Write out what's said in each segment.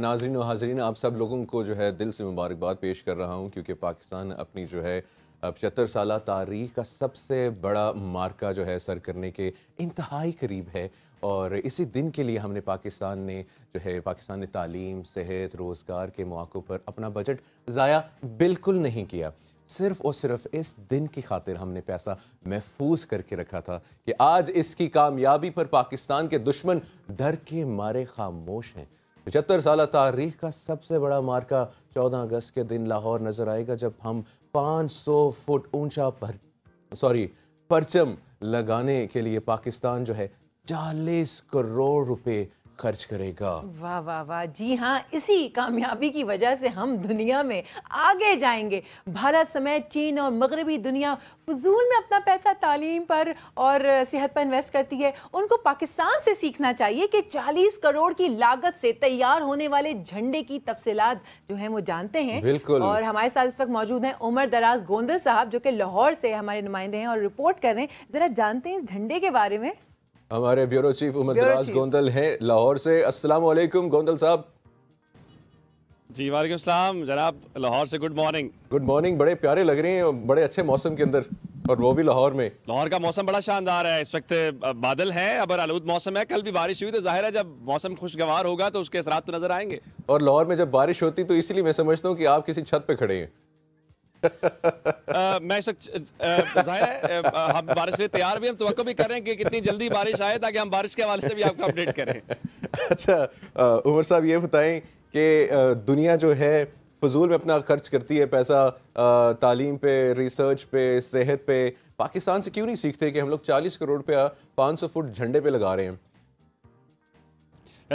नाजरीन और हाजरीन आप सब लोगों को जो है दिल से मुबारकबाद पेश कर रहा हूँ क्योंकि पाकिस्तान अपनी जो है पचहत्तर साल तारीख का सबसे बड़ा मार्का जो है सर करने के इंतहाई करीब है और इसी दिन के लिए हमने पाकिस्तान ने जो है पाकिस्तान ने तालीम सेहत रोज़गार के मौक़ों पर अपना बजट ज़ाया बिल्कुल नहीं किया सिर्फ और सिर्फ इस दिन की खातिर हमने पैसा महफूज करके रखा था कि आज इसकी कामयाबी पर पाकिस्तान के दुश्मन डर के मारे खामोश हैं पचहत्तर साल तारीख का सबसे बड़ा मार्का 14 अगस्त के दिन लाहौर नजर आएगा जब हम 500 फुट ऊंचा पर सॉरी परचम लगाने के लिए पाकिस्तान जो है चालीस करोड़ रुपए खर्च करेगा वाह वाह वाह जी हाँ इसी कामयाबी की वजह से हम दुनिया में आगे जाएंगे भारत समेत चीन और मगरबी दुनिया फजूल में अपना पैसा तालीम पर और सेहत पर इन्वेस्ट करती है उनको पाकिस्तान से सीखना चाहिए कि 40 करोड़ की लागत से तैयार होने वाले झंडे की तफसीत जो है वो जानते हैं बिल्कुल और हमारे साथ इस वक्त मौजूद हैं उमर दराज गोंदर साहब जो कि लाहौर से हमारे नुमाइंदे हैं और रिपोर्ट कर रहे हैं ज़रा जानते हैं इस झंडे के बारे में हमारे ब्यूरो चीफ उमर दराज गोंदल हैं लाहौर से अस्सलाम वालेकुम गोंदल साहब जी वालेकुम सलाम जनाब लाहौर से गुड मॉर्निंग गुड मॉर्निंग बड़े प्यारे लग रहे हैं और बड़े अच्छे मौसम के अंदर और वो भी लाहौर में लाहौर का मौसम बड़ा शानदार है इस वक्त बादल है अब आलूद मौसम है कल भी बारिश हुई तो जाहिर है जब मौसम खुशगवार होगा तो उसके असरात तो नजर आएंगे और लाहौर में जब बारिश होती तो इसलिए मैं समझता हूँ कि आप किसी छत पे खड़े हैं मैं जाहिर है हम बारिश लिए तैयार भी हम तो भी कर रहे हैं कि कितनी जल्दी बारिश आए ताकि हम बारिश के हवाले से भी आपको अपडेट करें अच्छा उमर साहब ये बताएं कि दुनिया जो है फजूल में अपना खर्च करती है पैसा तालीम पे रिसर्च पे सेहत पे पाकिस्तान से क्यों नहीं सीखते कि हम लोग 40 करोड़ रुपया 500 फुट झंडे पे लगा रहे हैं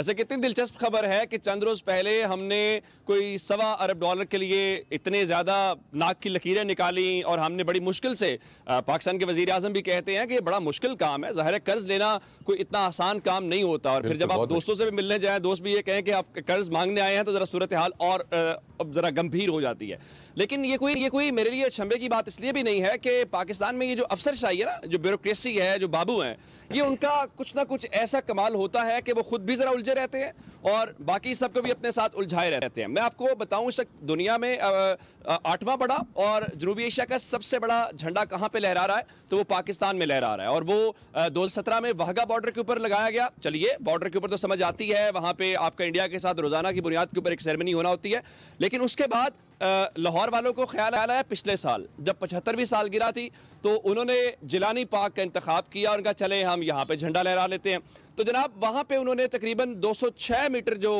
वैसे कितनी दिलचस्प खबर है कि चंद रोज पहले हमने कोई सवा अरब डॉलर के लिए इतने ज़्यादा नाक की लकीरें निकाली और हमने बड़ी मुश्किल से पाकिस्तान के वजीर आजम भी कहते हैं कि ये बड़ा मुश्किल काम है ज़ाहिर कर्ज लेना कोई इतना आसान काम नहीं होता और फिर जब आप दोस्तों से भी मिलने जाए दोस्त भी ये कहें कि आप कर्ज मांगने आए हैं तो ज़रा सूरत हाल और अब ज़रा गंभीर हो जाती है लेकिन ये कोई ये कोई मेरे लिए छंबे की बात इसलिए भी नहीं है कि पाकिस्तान में ये जो अफसर शाही है ना जो ब्यूरोसी है जो बाबू हैं ये उनका कुछ ना कुछ ऐसा कमाल होता है कि वो खुद भी ज़रा उलझे रहते हैं और बाकी सबको भी अपने साथ उलझाए रहते हैं मैं आपको बताऊं शक दुनिया में आठवां बड़ा और जनूबी एशिया का सबसे बड़ा झंडा कहाँ पे लहरा रहा है तो वो पाकिस्तान में लहरा रहा है और वो दो सत्रह में वाहगा बॉर्डर के ऊपर लगाया गया चलिए बॉर्डर के ऊपर तो समझ आती है वहाँ पर आपका इंडिया के साथ रोज़ाना की बुनियाद के ऊपर एक सेरेमनी होना होती है लेकिन उसके बाद लाहौर वालों को ख्याल आया पिछले साल जब पचहत्तरवीं साल गिरा थी तो उन्होंने जिलानी पार्क का इंतखब किया और कहा चले हम यहाँ पर झंडा लहरा लेते हैं तो जनाब वहाँ पे उन्होंने तकरीबन 206 मीटर जो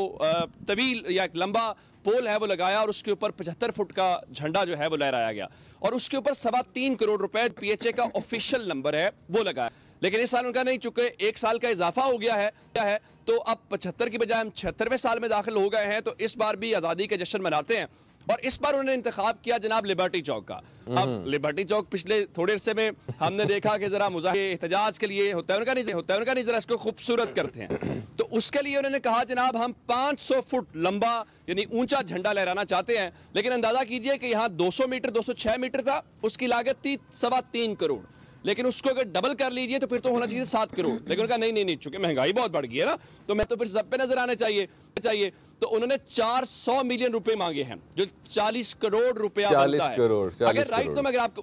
तवील या एक लंबा पोल है वो लगाया और उसके ऊपर पचहत्तर फुट का झंडा जो है वो लहराया गया और उसके ऊपर सवा तीन करोड़ रुपए ए का ऑफिशियल नंबर है वो लगाया लेकिन इस साल उनका नहीं चुके एक साल का इजाफा हो गया है क्या है तो अब पचहत्तर की बजाय हम छिहत्तरवें साल में दाखिल हो गए हैं तो इस बार भी आज़ादी के जश्न मनाते हैं और इस बार उन्होंने इंतखब किया जनाब लिबर्टी चौक का अब लिबर्टी हम्म। चौक पिछले थोड़े अरसे में हमने देखा कि जरा मुजाहे एहतजाज के लिए होता है उनका नहीं होता है उनका नहीं जरा इसको खूबसूरत करते हैं तो उसके लिए उन्होंने कहा जनाब हम 500 फुट लंबा यानी ऊंचा झंडा लहराना चाहते हैं लेकिन अंदाजा कीजिए कि यहाँ सौ मीटर छह मीटर था उसकी लागत थी सवा तीन करोड़ लेकिन उसको अगर डबल कर लीजिए तो फिर तो होना चाहिए सात करोड़ लेकिन उनका नहीं नहीं नहीं चूंकि महंगाई बहुत बढ़ गई है ना तो मैं तो फिर सब पे नजर आना चाहिए चाहिए तो उन्होंने 400 मिलियन रुपए मांगे हैं जो 40 करोड़ रुपया बनता है करोड़, अगर राइट नो मैं अगर आपको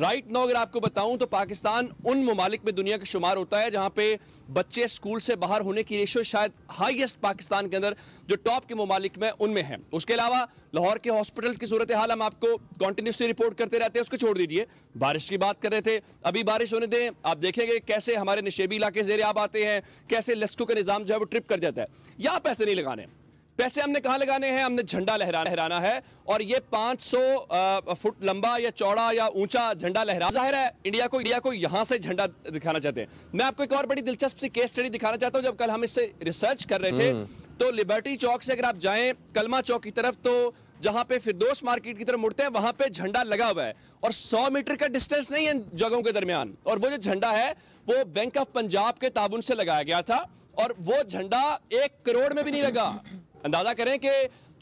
राइट नो अगर आपको बताऊं तो पाकिस्तान उन ममालिक में दुनिया का शुमार होता है जहां पे बच्चे स्कूल से बाहर होने की रेशो शायद हाईएस्ट पाकिस्तान के अंदर जो टॉप के ममालिक में उनमें है उसके अलावा लाहौर के हॉस्पिटल्स की सूरत हाल हम आपको कॉन्टिन्यूसली रिपोर्ट करते रहते हैं उसको छोड़ दीजिए बारिश की बात कर रहे थे अभी बारिश होने दें आप देखेंगे कैसे हमारे नशेबी इलाके जेरे आप आते हैं कैसे लस्कू का निज़ाम जो है वो ट्रिप कर जाता है या पैसे नहीं लगाने पैसे हमने कहाँ लगाने हैं हमने झंडा लहरा लहराना है और ये 500 फुट लंबा या चौड़ा या ऊंचा झंडा लहरा जाहिर है इंडिया को इंडिया को यहाँ से झंडा दिखाना चाहते हैं मैं आपको एक और बड़ी दिलचस्प सी केस स्टडी दिखाना चाहता हूँ जब कल हम इससे रिसर्च कर रहे थे हम्म। तो लिबर्टी चौक से अगर आप जाए कलमा चौक की तरफ तो जहां पे फिरदोस मार्केट की तरफ मुड़ते हैं वहां पे झंडा लगा हुआ है और 100 मीटर का डिस्टेंस नहीं है जगहों के दरमियान और वो जो झंडा है वो बैंक ऑफ पंजाब के ताबुन से लगाया गया था और वो झंडा एक करोड़ में भी नहीं लगा अंदाज़ा करें कि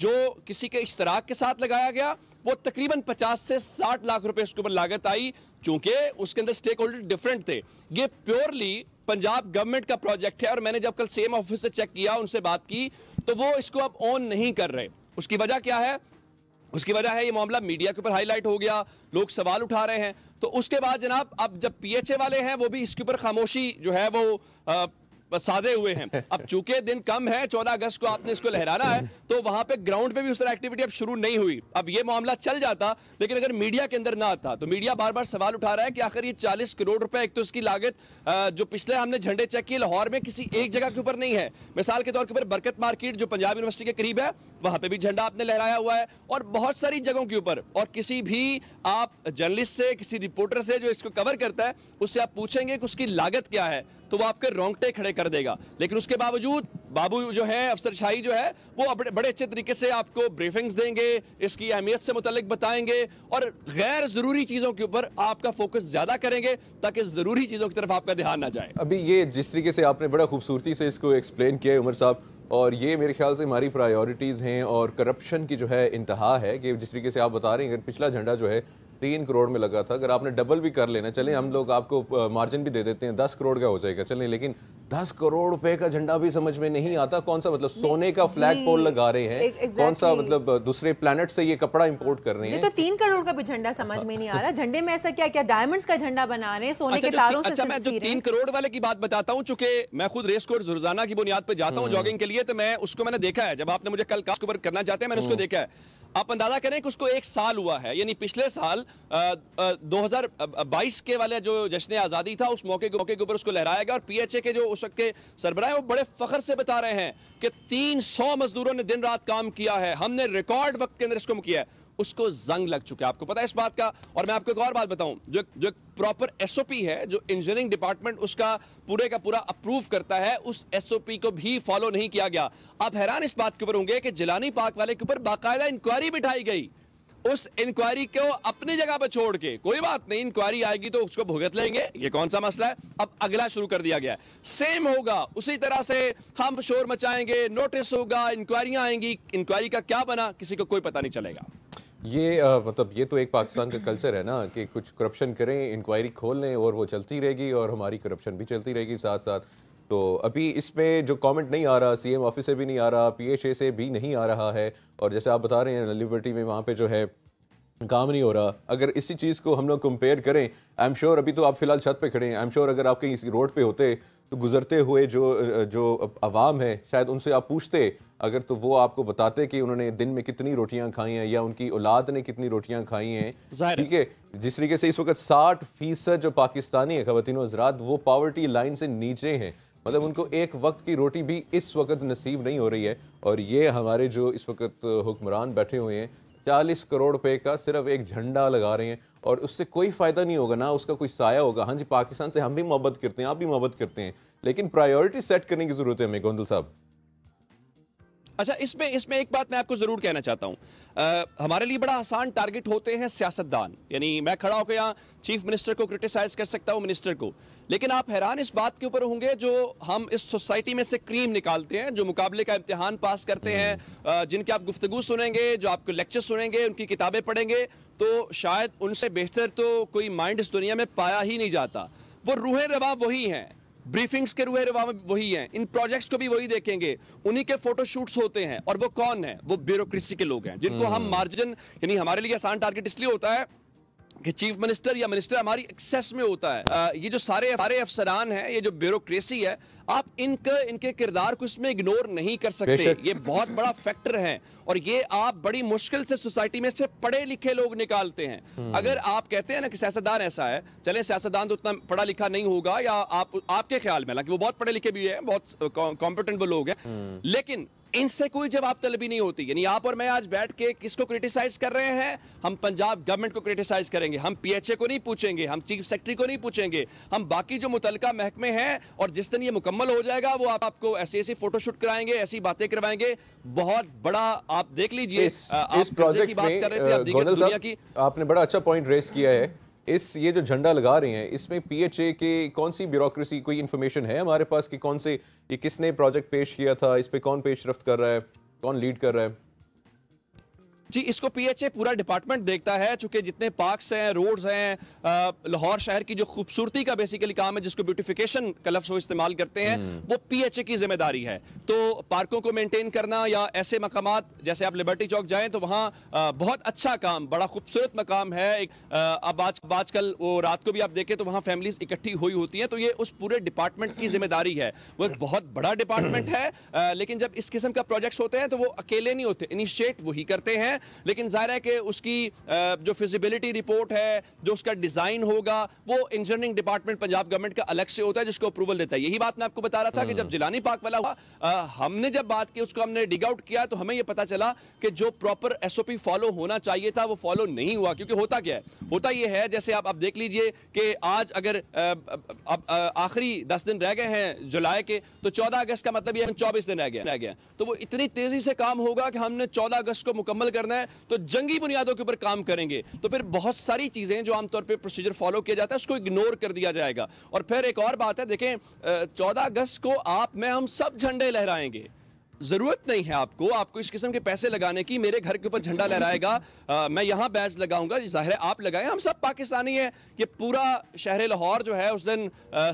जो किसी के इश्तराक के साथ लगाया गया वो तकरीबन 50 से 60 लाख रुपए उसके ऊपर लागत आई चूंकि उसके अंदर स्टेक होल्डर डिफरेंट थे ये प्योरली पंजाब गवर्नमेंट का प्रोजेक्ट है और मैंने जब कल सेम ऑफिस से चेक किया उनसे बात की तो वो इसको अब ऑन नहीं कर रहे उसकी वजह क्या है उसकी वजह है ये मामला मीडिया के ऊपर हाईलाइट हो गया लोग सवाल उठा रहे हैं तो उसके बाद जनाब अब जब पीएचए वाले हैं वो भी इसके ऊपर खामोशी जो है वो आ, साधे हुए हैं अब चूंकि दिन कम है चौदह अगस्त को आपने इसको लहराना है तो वहां पे ग्राउंड पे भी उस तरह एक्टिविटी अब शुरू नहीं हुई अब ये मामला चल जाता लेकिन अगर मीडिया के अंदर ना आता तो मीडिया बार बार सवाल उठा रहा है कि आखिर ये चालीस करोड़ रुपए एक तो उसकी लागत जो पिछले हमने झंडे चेक किए लाहौर में किसी एक जगह के ऊपर नहीं है मिसाल के तौर के ऊपर बरकत मार्केट जो पंजाब यूनिवर्सिटी के करीब है वहां पर भी झंडा आपने लहराया हुआ है और बहुत सारी जगहों के ऊपर और किसी भी आप जर्नलिस्ट से किसी रिपोर्टर से जो इसको कवर करता है उससे आप पूछेंगे कि उसकी लागत क्या है तो वो आपके रोंगटे खड़े कर देगा लेकिन उसके बावजूद बाबू जो है अफसर शाही जो है वो बड़े अच्छे तरीके से आपको ब्रीफिंग्स देंगे इसकी अहमियत से मुतलक बताएंगे और गैर ज़रूरी चीज़ों के ऊपर आपका फोकस ज़्यादा करेंगे ताकि ज़रूरी चीज़ों की तरफ आपका ध्यान ना जाए अभी ये जिस तरीके से आपने बड़ा खूबसूरती से इसको एक्सप्लेन किया है उमर साहब और ये मेरे ख्याल से हमारी प्रायोरिटीज़ हैं और करप्शन की जो है इंतहा है कि जिस तरीके से आप बता रहे हैं अगर पिछला झंडा जो है तीन करोड़ में लगा था अगर आपने डबल भी कर लेना चले हम लोग आपको मार्जिन भी दे देते हैं दस करोड़ का हो जाएगा चलें लेकिन दस करोड़ रुपए का झंडा भी समझ में नहीं आता कौन सा मतलब सोने का फ्लैग पोल लगा रहे हैं exactly. कौन सा मतलब दूसरे प्लेनेट से ये कपड़ा इंपोर्ट कर रहे हैं तो तीन करोड़ का भी झंडा समझ में नहीं आ रहा झंडे में ऐसा क्या क्या डायमंड्स का झंडा बना रहे हैं सोने अच्छा, के तारों से अच्छा मैं जो तीन करोड़ वाले की बात बताता हूँ चूंकि मैं खुद रेस कोर्स रोजाना की बुनियाद पर जाता हूँ जॉगिंग हम्म। के लिए तो मैं उसको मैंने देखा है जब आपने मुझे कल कास्ट करना चाहते हैं मैंने उसको हम्म। देखा है आप अंदाजा करें कि उसको एक साल हुआ है यानी पिछले साल आ, आ, 2022 के वाले जो जश्न आज़ादी था उस मौके मौके के ऊपर उसको लहराया गया और पीएचए के जो उस वक्त के सरबराह वो बड़े फखर से बता रहे हैं कि 300 मजदूरों ने दिन रात काम किया है हमने रिकॉर्ड वक्त के अंदर इसको किया है उसको जंग लग चुका है आपको पता है इस बात का और मैं आपको एक और बात बताऊं जो जो प्रॉपर एसओपी है जो इंजीनियरिंग डिपार्टमेंट उसका पूरे का पूरा अप्रूव करता है उस एसओपी को भी फॉलो नहीं किया गया आप हैरान इस बात के ऊपर होंगे कि जिलानी पार्क वाले के ऊपर बाकायदा इंक्वायरी बिठाई गई उस इंक्वायरी को अपनी जगह पर छोड़ के कोई बात नहीं इंक्वायरी आएगी तो उसको भुगत लेंगे ये कौन सा मसला है अब अगला शुरू कर दिया गया सेम होगा उसी तरह से हम शोर मचाएंगे नोटिस होगा इंक्वायरियां आएंगी इंक्वायरी का क्या बना किसी को कोई पता नहीं चलेगा ये आ, मतलब ये तो एक पाकिस्तान का कल्चर है ना कि कुछ करप्शन करें इंक्वायरी खोल लें और वो चलती रहेगी और हमारी करप्शन भी चलती रहेगी साथ साथ तो अभी इस जो कमेंट नहीं आ रहा सीएम ऑफिस से भी नहीं आ रहा पीएचए से भी नहीं आ रहा है और जैसे आप बता रहे हैं लिबर्टी में वहाँ पर जो है काम नहीं हो रहा अगर इसी चीज़ को हम लोग कंपेयर करें आई एम श्योर अभी तो आप फिलहाल छत पर खड़े हैं आई एम श्योर अगर आप कहीं रोड पर होते तो गुजरते हुए जो जो आवाम है शायद उनसे आप पूछते अगर तो वो आपको बताते कि उन्होंने दिन में कितनी रोटियां खाई हैं या उनकी औलाद ने कितनी रोटियां खाई हैं ठीक है जिस तरीके से इस वक्त साठ फीसद जो पाकिस्तानी है खातिन हजरात वो पावर्टी लाइन से नीचे हैं मतलब उनको एक वक्त की रोटी भी इस वक्त नसीब नहीं हो रही है और ये हमारे जो इस वक्त हुक्मरान बैठे हुए हैं चालीस करोड़ रुपए का सिर्फ एक झंडा लगा रहे हैं और उससे कोई फ़ायदा नहीं होगा ना उसका कोई साया होगा हाँ जी पाकिस्तान से हम भी मोहब्बत करते हैं आप भी मोहब्बत करते हैं लेकिन प्रायोरिटी सेट करने की ज़रूरत है हमें गोंदल साहब अच्छा इसमें इसमें एक बात मैं आपको ज़रूर कहना चाहता हूँ हमारे लिए बड़ा आसान टारगेट होते हैं सियासतदान यानी मैं खड़ा होकर यहाँ चीफ मिनिस्टर को क्रिटिसाइज़ कर सकता हूँ मिनिस्टर को लेकिन आप हैरान इस बात के ऊपर होंगे जो हम इस सोसाइटी में से क्रीम निकालते हैं जो मुकाबले का इम्तिहान पास करते हैं जिनके आप गुफ्तगु सुनेंगे जो आपको लेक्चर सुनेंगे उनकी किताबें पढ़ेंगे तो शायद उनसे बेहतर तो कोई माइंड इस दुनिया में पाया ही नहीं जाता वो रूहे रवा वही हैं ब्रीफिंग्स के रूहे रवा वही हैं इन प्रोजेक्ट्स को भी वही देखेंगे उन्हीं के फोटोशूट्स होते हैं और वो कौन है वो ब्यूरोक्रेसी के लोग हैं जिनको हम मार्जिन हम्म। यानी हमारे लिए आसान टारगेट इसलिए होता है कि चीफ मिनिस्टर या मिनिस्टर हमारी एक्सेस में होता है आ, ये जो सारे सारे अफसरान हैं ये जो ब्यूरोक्रेसी है आप इनके इनके किरदार को इसमें इग्नोर नहीं कर सकते ये बहुत बड़ा फैक्टर है और ये आप बड़ी मुश्किल से सोसाइटी में से पढ़े लिखे लोग निकालते हैं हम्म। अगर आप कहते हैं ना कि सियासतदान ऐसा है चले सियासतदान तो उतना पढ़ा लिखा नहीं होगा या आप आपके ख्याल में हालांकि वो बहुत पढ़े लिखे भी है बहुत कॉम्पिटेंट वो लोग हैं हम्म। लेकिन इनसे कोई जवाब तलबी नहीं होती यानी आप और मैं आज बैठ के किसको क्रिटिसाइज कर रहे हैं हम पंजाब गवर्नमेंट को क्रिटिसाइज करेंगे हम पीएचए को नहीं पूछेंगे हम चीफ सेक्रेटरी को नहीं पूछेंगे हम बाकी जो मुतलका महकमे हैं और जिस दिन ये मुकम्मल हो जाएगा वो आप आपको ऐसी ऐसी फोटोशूट कराएंगे ऐसी बातें करवाएंगे बहुत बड़ा आप देख लीजिए आप प्रोजेक्ट की बात कर रहे थे आपने बड़ा अच्छा पॉइंट रेस किया है इस ये जो झंडा लगा रहे हैं इसमें पीएचए के कौन सी ब्यूरोक्रेसी कोई इन्फॉर्मेशन है हमारे पास कि कौन से ये किसने प्रोजेक्ट पेश किया था इस पर कौन पेशरफ कर रहा है कौन लीड कर रहा है जी इसको पीएचए पूरा डिपार्टमेंट देखता है चूंकि जितने पार्क्स हैं रोड्स हैं लाहौर शहर की जो खूबसूरती का बेसिकली काम है जिसको ब्यूटिफिकेशन का लफ्स वो इस्तेमाल करते हैं हम्म। वो पीएचए की जिम्मेदारी है तो पार्कों को मेनटेन करना या ऐसे मकाम जैसे आप लिबर्टी चौक जाएँ तो वहाँ बहुत अच्छा काम बड़ा खूबसूरत मकाम है एक अब आज आजकल वो रात को भी आप देखें तो वहाँ फैमिलीज इकट्ठी हुई होती हैं तो ये उस पूरे डिपार्टमेंट की जिम्मेदारी है वो एक बहुत बड़ा डिपार्टमेंट है लेकिन जब इस किस्म का प्रोजेक्ट्स होते हैं तो वो अकेले नहीं होते इनिशिएट वही करते हैं लेकिन ज़ाहिर है कि उसकी जो फिजिबिलिटी रिपोर्ट है जो उसका डिज़ाइन होगा वो इंजीनियरिंग डिपार्टमेंट पंजाब गवर्नमेंट का अलग से होता है जिसको अप्रूवल देता है यही बात मैं आपको बता रहा था कि जब हम्म। जिलानी पार्क वाला हुआ हमने जब बात की उसको हमने डिग आउट किया तो हमें यह पता चला कि जो प्रॉपर एस फॉलो होना चाहिए था वो फॉलो नहीं हुआ क्योंकि होता क्या है होता यह है जैसे आप देख लीजिए कि आज अगर आखिरी दस दिन रह गए हैं जुलाई के तो चौदह अगस्त का मतलब ये चौबीस दिन रह गया रह गया तो वो इतनी तेजी से काम होगा कि हमने चौदह अगस्त को मुकम्मल करना करना है तो जंगी बुनियादों के ऊपर काम करेंगे तो फिर बहुत सारी चीज़ें जो आमतौर पर प्रोसीजर फॉलो किया जाता है उसको इग्नोर कर दिया जाएगा और फिर एक और बात है देखें चौदह अगस्त को आप में हम सब झंडे लहराएंगे ज़रूरत नहीं है आपको आपको इस किस्म के पैसे लगाने की मेरे घर के ऊपर झंडा लहराएगा मैं यहाँ बैज लगाऊंगा ज़ाहिर आप लगाएं हम सब पाकिस्तानी हैं कि पूरा शहर लाहौर जो है उस दिन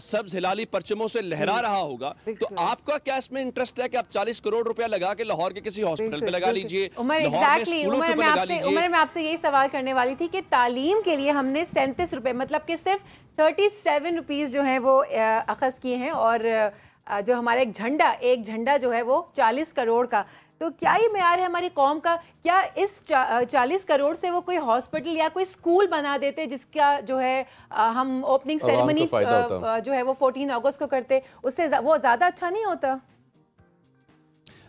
सब्ज हिलाली परचमों से लहरा रहा होगा तो आपका क्या इसमें इंटरेस्ट है कि आप चालीस करोड़ रुपया लगा के लाहौर के किसी हॉस्पिटल में लगा लीजिए उमर मैं आपसे यही सवाल करने वाली थी कि तालीम के लिए हमने सैंतीस रुपए मतलब कि सिर्फ थर्टी सेवन रुपीज़ जो है वो अखज़ किए हैं और जो हमारा एक झंडा एक झंडा जो है वो चालीस करोड़ का तो क्या ये मैार है हमारी कौम का क्या इस चालीस करोड़ से वो कोई हॉस्पिटल या कोई स्कूल बना देते जिसका जो है हम ओपनिंग सेरेमनी जो है वो फोर्टीन अगस्त को करते उससे वो ज़्यादा अच्छा नहीं होता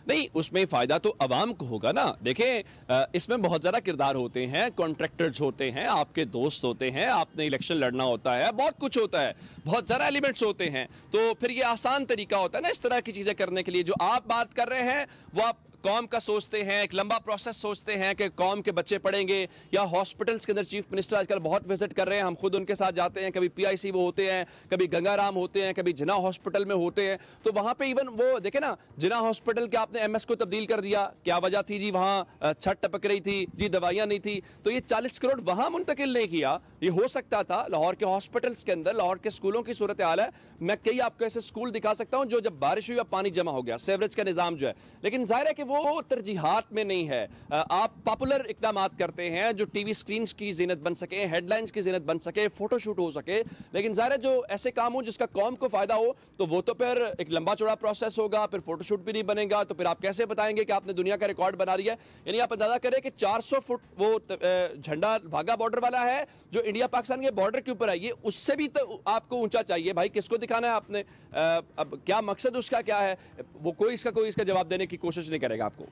नहीं उसमें फ़ायदा तो आवाम को होगा ना देखें इसमें बहुत ज़्यादा किरदार होते हैं कॉन्ट्रैक्टर्स होते हैं आपके दोस्त होते हैं आपने इलेक्शन लड़ना होता है बहुत कुछ होता है बहुत ज़्यादा एलिमेंट्स होते हैं तो फिर ये आसान तरीका होता है ना इस तरह की चीज़ें करने के लिए जो आप बात कर रहे हैं वो आप कौम का सोचते हैं एक लंबा प्रोसेस सोचते हैं कि कौम के बच्चे पढ़ेंगे या हॉस्पिटल्स के अंदर चीफ मिनिस्टर आजकल बहुत विजिट कर रहे हैं हम खुद उनके साथ जाते हैं कभी पी वो होते हैं कभी गंगाराम होते हैं कभी जिना हॉस्पिटल में होते हैं तो वहाँ पर इवन वो देखे ना जिना हॉस्पिटल के आपने एम को तब्दील कर दिया क्या वजह थी जी वहाँ छत टपक रही थी जी दवाइयाँ नहीं थी तो ये चालीस करोड़ वहाँ मुंतकिल नहीं किया ये हो सकता था लाहौर के हॉस्पिटल्स के अंदर लाहौर के स्कूलों की सूरत हाल है मैं कई आपको ऐसे स्कूल दिखा सकता हूँ जो जब बारिश हुई और पानी जमा हो गया सेवरेज का निज़ाम जो है लेकिन जाहिर है कि वो तरजीहत में नहीं है आप पॉपुलर इकदाम करते हैं जो टी वी स्क्रीन की जीनत बन सके हेडलाइंस की जीनत बन सके फोटोशूट हो सके लेकिन ज़ाहिर जो ऐसे काम हो जिसका कौम को फ़ायदा हो तो वो तो फिर एक लंबा चौड़ा प्रोसेस होगा फिर फोटोशूट भी नहीं बनेगा तो फिर आप कैसे बताएंगे कि आपने दुनिया का रिकॉर्ड बना रही है यानी आप अंदाजा करें कि चार सौ फुट वो झंडा वाघा बॉर्डर वाला है जो इंडिया पाकिस्तान के बॉर्डर के ऊपर है ये उससे भी तो आपको ऊंचा चाहिए भाई किसको दिखाना है आपने अब क्या मकसद उसका क्या है वो कोई इसका कोई इसका जवाब देने की कोशिश नहीं करेगा जाएगा आपको